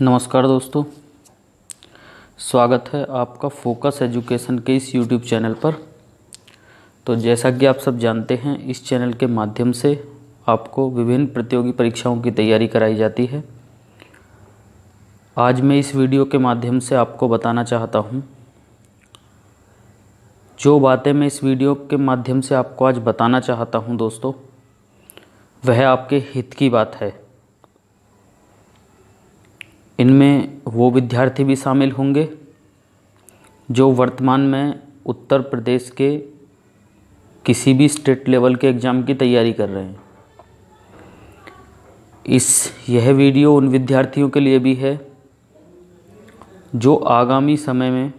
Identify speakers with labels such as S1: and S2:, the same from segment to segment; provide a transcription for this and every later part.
S1: नमस्कार दोस्तों स्वागत है आपका फोकस एजुकेशन के इस यूट्यूब चैनल पर तो जैसा कि आप सब जानते हैं इस चैनल के माध्यम से आपको विभिन्न प्रतियोगी परीक्षाओं की तैयारी कराई जाती है आज मैं इस वीडियो के माध्यम से आपको बताना चाहता हूं जो बातें मैं इस वीडियो के माध्यम से आपको आज बताना चाहता हूं दोस्तों वह आपके हित की बात है इनमें वो विद्यार्थी भी शामिल होंगे जो वर्तमान में उत्तर प्रदेश के किसी भी स्टेट लेवल के एग्ज़ाम की तैयारी कर रहे हैं इस यह वीडियो उन विद्यार्थियों के लिए भी है जो आगामी समय में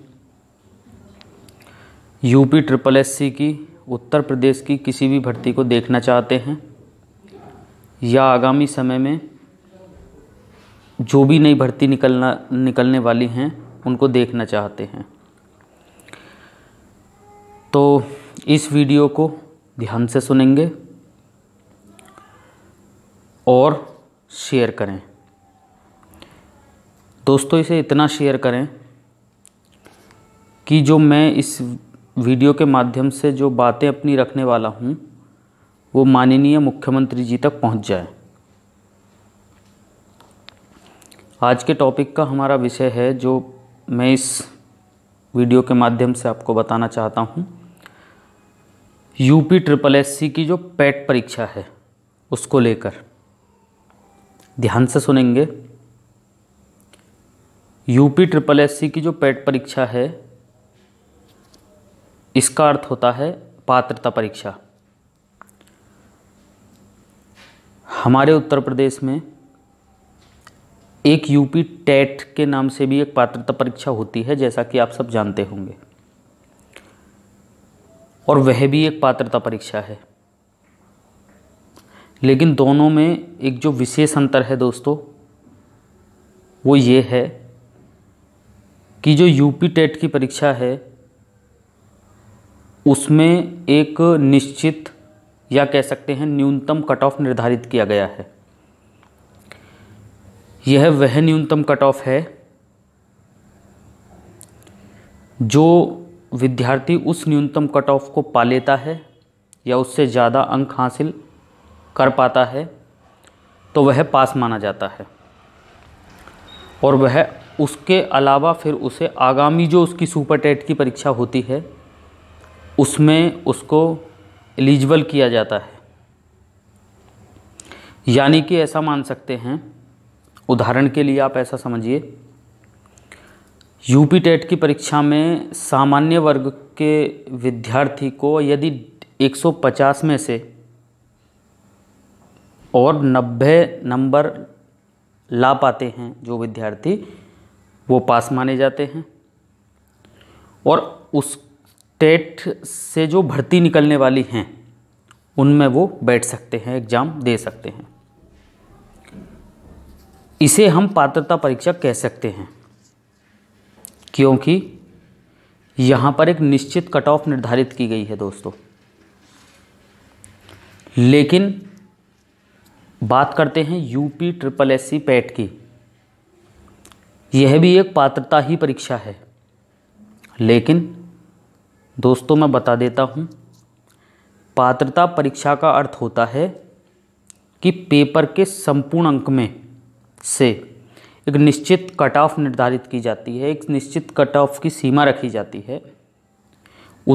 S1: यूपी ट्रिपल एससी की उत्तर प्रदेश की किसी भी भर्ती को देखना चाहते हैं या आगामी समय में जो भी नई भर्ती निकलना निकलने वाली हैं उनको देखना चाहते हैं तो इस वीडियो को ध्यान से सुनेंगे और शेयर करें दोस्तों इसे इतना शेयर करें कि जो मैं इस वीडियो के माध्यम से जो बातें अपनी रखने वाला हूँ वो माननीय मुख्यमंत्री जी तक पहुँच जाए आज के टॉपिक का हमारा विषय है जो मैं इस वीडियो के माध्यम से आपको बताना चाहता हूँ यूपी ट्रिपल एस सी की जो पैट e परीक्षा है उसको लेकर ध्यान से सुनेंगे यूपी ट्रिपल एस सी की जो पैट e परीक्षा है इसका अर्थ होता है पात्रता परीक्षा हमारे उत्तर प्रदेश में एक यूपी टेट e के नाम से भी एक पात्रता परीक्षा होती है जैसा कि आप सब जानते होंगे और वह भी एक पात्रता परीक्षा है लेकिन दोनों में एक जो विशेष अंतर है दोस्तों वो ये है कि जो यूपी टेट e की परीक्षा है उसमें एक निश्चित या कह सकते हैं न्यूनतम कट ऑफ निर्धारित किया गया है यह वह न्यूनतम कट ऑफ है जो विद्यार्थी उस न्यूनतम कट ऑफ को पा लेता है या उससे ज़्यादा अंक हासिल कर पाता है तो वह पास माना जाता है और वह उसके अलावा फिर उसे आगामी जो उसकी सुपर टेट की परीक्षा होती है उसमें उसको एलिजिबल किया जाता है यानी कि ऐसा मान सकते हैं उदाहरण के लिए आप ऐसा समझिए यूपी टेट की परीक्षा में सामान्य वर्ग के विद्यार्थी को यदि 150 में से और 90 नंबर ला पाते हैं जो विद्यार्थी वो पास माने जाते हैं और उस टेट से जो भर्ती निकलने वाली हैं उनमें वो बैठ सकते हैं एग्ज़ाम दे सकते हैं इसे हम पात्रता परीक्षा कह सकते हैं क्योंकि यहाँ पर एक निश्चित कट ऑफ निर्धारित की गई है दोस्तों लेकिन बात करते हैं UP triple S C PET की यह भी एक पात्रता ही परीक्षा है लेकिन दोस्तों मैं बता देता हूँ पात्रता परीक्षा का अर्थ होता है कि पेपर के संपूर्ण अंक में से एक निश्चित कट ऑफ निर्धारित की जाती है एक निश्चित कट ऑफ की सीमा रखी जाती है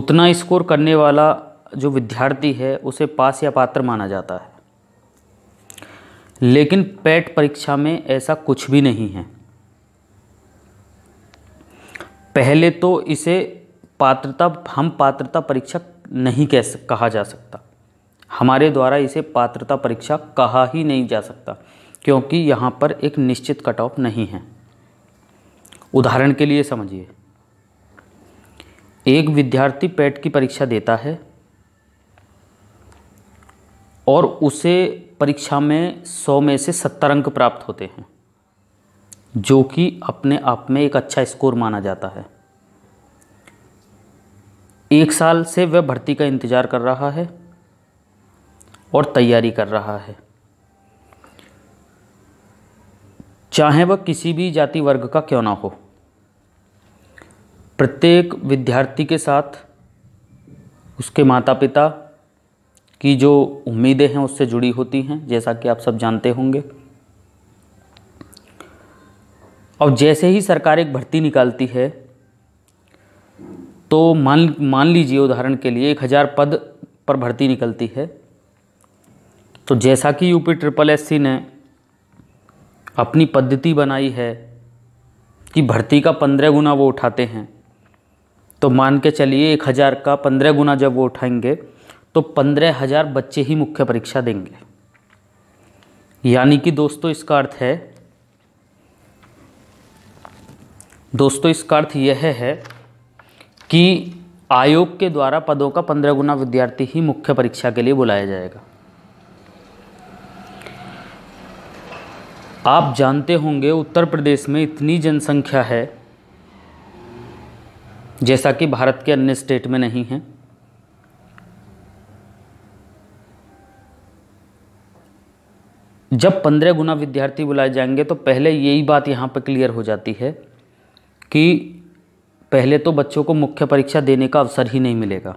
S1: उतना स्कोर करने वाला जो विद्यार्थी है उसे पास या पात्र माना जाता है लेकिन पैट परीक्षा में ऐसा कुछ भी नहीं है पहले तो इसे पात्रता हम पात्रता परीक्षा नहीं कह कहा जा सकता हमारे द्वारा इसे पात्रता परीक्षा कहा ही नहीं जा सकता क्योंकि यहाँ पर एक निश्चित कट ऑफ नहीं है उदाहरण के लिए समझिए एक विद्यार्थी पेट की परीक्षा देता है और उसे परीक्षा में सौ में से सत्तर अंक प्राप्त होते हैं जो कि अपने आप में एक अच्छा स्कोर माना जाता है एक साल से वह भर्ती का इंतज़ार कर रहा है और तैयारी कर रहा है चाहे वह किसी भी जाति वर्ग का क्यों ना हो प्रत्येक विद्यार्थी के साथ उसके माता पिता की जो उम्मीदें हैं उससे जुड़ी होती हैं जैसा कि आप सब जानते होंगे और जैसे ही सरकार एक भर्ती निकालती है तो मान मान लीजिए उदाहरण के लिए एक हज़ार पद पर भर्ती निकलती है तो जैसा कि यूपी ट्रिपल एस ने अपनी पद्धति बनाई है कि भर्ती का पंद्रह गुना वो उठाते हैं तो मान के चलिए एक हज़ार का पंद्रह गुना जब वो उठाएंगे तो पंद्रह हज़ार बच्चे ही मुख्य परीक्षा देंगे यानी कि दोस्तों इसका अर्थ है दोस्तों इसका अर्थ यह है कि आयोग के द्वारा पदों का पंद्रह गुना विद्यार्थी ही मुख्य परीक्षा के लिए बुलाया जाएगा आप जानते होंगे उत्तर प्रदेश में इतनी जनसंख्या है जैसा कि भारत के अन्य स्टेट में नहीं है जब पंद्रह गुना विद्यार्थी बुलाए जाएंगे तो पहले यही बात यहाँ पर क्लियर हो जाती है कि पहले तो बच्चों को मुख्य परीक्षा देने का अवसर ही नहीं मिलेगा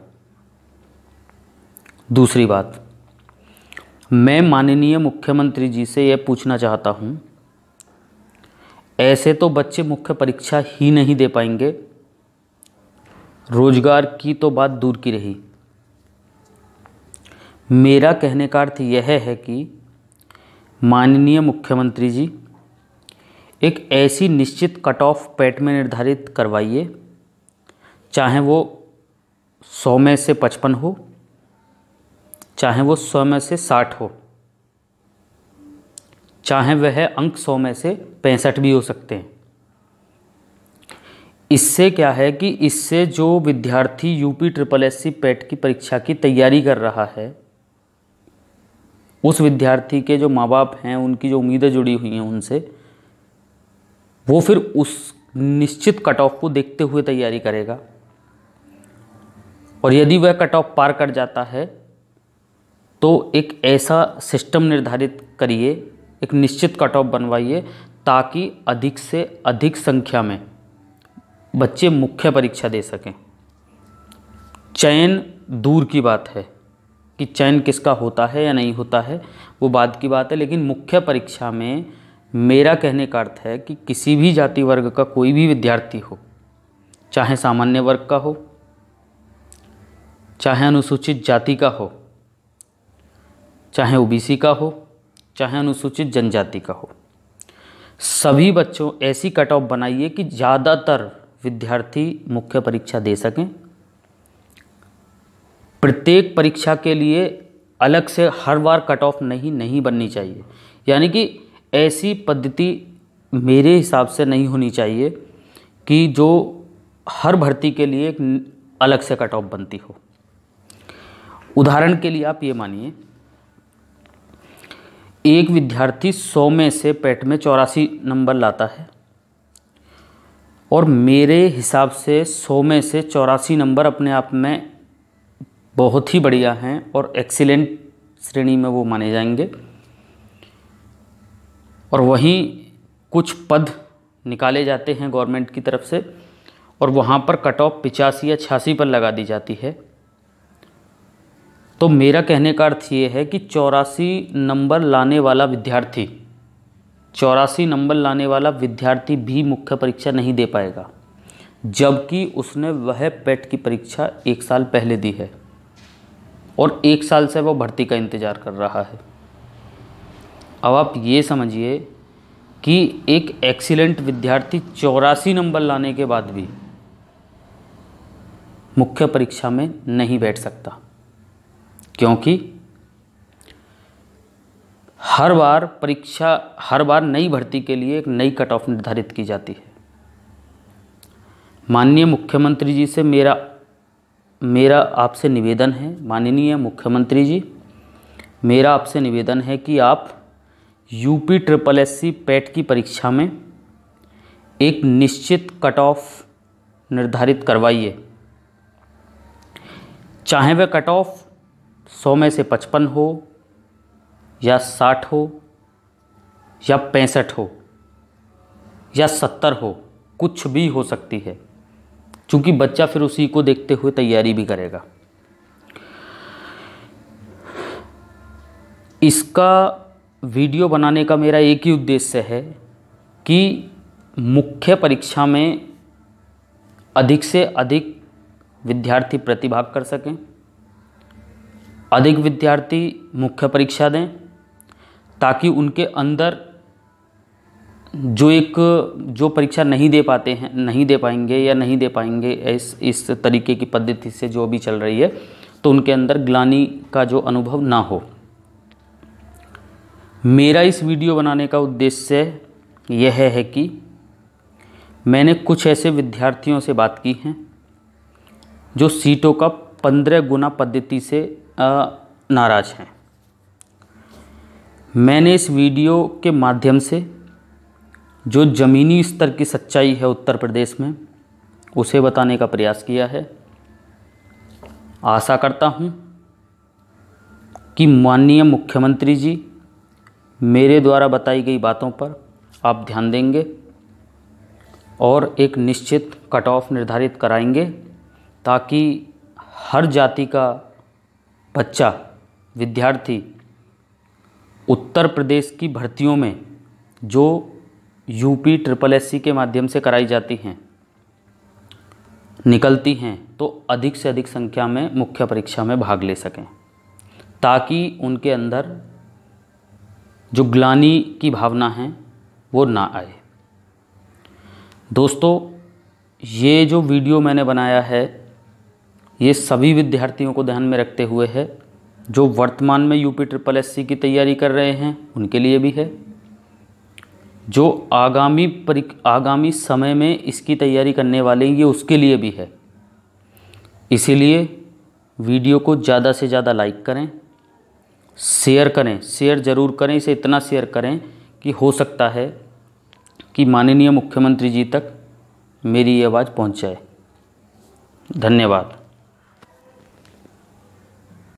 S1: दूसरी बात मैं माननीय मुख्यमंत्री जी से यह पूछना चाहता हूँ ऐसे तो बच्चे मुख्य परीक्षा ही नहीं दे पाएंगे रोजगार की तो बात दूर की रही मेरा कहने का अर्थ यह है कि माननीय मुख्यमंत्री जी एक ऐसी निश्चित कट ऑफ पैट में निर्धारित करवाइए चाहे वो सौ में से पचपन हो चाहे वो सौ में से साठ हो चाहे वह अंक सौ में से पैंसठ भी हो सकते हैं इससे क्या है कि इससे जो विद्यार्थी UP triple S C PET की परीक्षा की तैयारी कर रहा है उस विद्यार्थी के जो माँ बाप हैं उनकी जो उम्मीदें जुड़ी हुई हैं उनसे वो फिर उस निश्चित कट ऑफ को देखते हुए तैयारी करेगा और यदि वह कट ऑफ पार कर जाता है तो एक ऐसा सिस्टम निर्धारित करिए एक निश्चित कट ऑफ बनवाइए ताकि अधिक से अधिक संख्या में बच्चे मुख्य परीक्षा दे सकें चयन दूर की बात है कि चयन किसका होता है या नहीं होता है वो बाद की बात है लेकिन मुख्य परीक्षा में मेरा कहने का अर्थ है कि किसी भी जाति वर्ग का कोई भी विद्यार्थी हो चाहे सामान्य वर्ग का हो चाहे अनुसूचित जाति का हो चाहे ओबीसी का हो चाहे अनुसूचित जनजाति का हो सभी बच्चों ऐसी कट ऑफ बनाइए कि ज़्यादातर विद्यार्थी मुख्य परीक्षा दे सकें प्रत्येक परीक्षा के लिए अलग से हर बार कट ऑफ नहीं नहीं बननी चाहिए यानी कि ऐसी पद्धति मेरे हिसाब से नहीं होनी चाहिए कि जो हर भर्ती के लिए एक अलग से कट ऑफ बनती हो उदाहरण के लिए आप ये मानिए एक विद्यार्थी सौ में से पेट में चौरासी नंबर लाता है और मेरे हिसाब से सौ में से चौरासी नंबर अपने आप में बहुत ही बढ़िया हैं और एक्सीलेंट श्रेणी में वो माने जाएंगे और वहीं कुछ पद निकाले जाते हैं गवर्नमेंट की तरफ से और वहाँ पर कट ऑफ पिचासी या छियासी पर लगा दी जाती है तो मेरा कहने का अर्थ ये है कि चौरासी नंबर लाने वाला विद्यार्थी चौरासी नंबर लाने वाला विद्यार्थी भी मुख्य परीक्षा नहीं दे पाएगा जबकि उसने वह पेट की परीक्षा एक साल पहले दी है और एक साल से वह भर्ती का इंतज़ार कर रहा है अब आप ये समझिए कि एक एक्सीलेंट विद्यार्थी चौरासी नंबर लाने के बाद भी मुख्य परीक्षा में नहीं बैठ सकता क्योंकि हर बार परीक्षा हर बार नई भर्ती के लिए एक नई कट ऑफ निर्धारित की जाती है माननीय मुख्यमंत्री जी से मेरा मेरा आपसे निवेदन है माननीय मुख्यमंत्री जी मेरा आपसे निवेदन है कि आप UP triple S C PET की परीक्षा में एक निश्चित कट ऑफ निर्धारित करवाइए चाहे वह कट ऑफ सौ में से पचपन हो या साठ हो या पैंसठ हो या सत्तर हो कुछ भी हो सकती है क्योंकि बच्चा फिर उसी को देखते हुए तैयारी भी करेगा इसका वीडियो बनाने का मेरा एक ही उद्देश्य है कि मुख्य परीक्षा में अधिक से अधिक विद्यार्थी प्रतिभाग कर सकें अधिक विद्यार्थी मुख्य परीक्षा दें ताकि उनके अंदर जो एक जो परीक्षा नहीं दे पाते हैं नहीं दे पाएंगे या नहीं दे पाएंगे इस इस तरीके की पद्धति से जो भी चल रही है तो उनके अंदर ग्लानी का जो अनुभव ना हो मेरा इस वीडियो बनाने का उद्देश्य यह है कि मैंने कुछ ऐसे विद्यार्थियों से बात की हैं जो सीटों का पंद्रह गुना पद्धति से नाराज़ हैं मैंने इस वीडियो के माध्यम से जो ज़मीनी स्तर की सच्चाई है उत्तर प्रदेश में उसे बताने का प्रयास किया है आशा करता हूँ कि माननीय मुख्यमंत्री जी मेरे द्वारा बताई गई बातों पर आप ध्यान देंगे और एक निश्चित कट ऑफ निर्धारित कराएंगे ताकि हर जाति का बच्चा विद्यार्थी उत्तर प्रदेश की भर्तियों में जो यूपी ट्रिपल एससी के माध्यम से कराई जाती हैं निकलती हैं तो अधिक से अधिक संख्या में मुख्य परीक्षा में भाग ले सकें ताकि उनके अंदर जो ग्लानी की भावना है वो ना आए दोस्तों ये जो वीडियो मैंने बनाया है ये सभी विद्यार्थियों को ध्यान में रखते हुए है जो वर्तमान में यूपी ट्रिपल एस की तैयारी कर रहे हैं उनके लिए भी है जो आगामी परि आगामी समय में इसकी तैयारी करने वाले ये उसके लिए भी है इसीलिए वीडियो को ज़्यादा से ज़्यादा लाइक करें शेयर करें शेयर ज़रूर करें इसे इतना शेयर करें कि हो सकता है कि माननीय मुख्यमंत्री जी तक मेरी ये आवाज़ पहुँच जाए धन्यवाद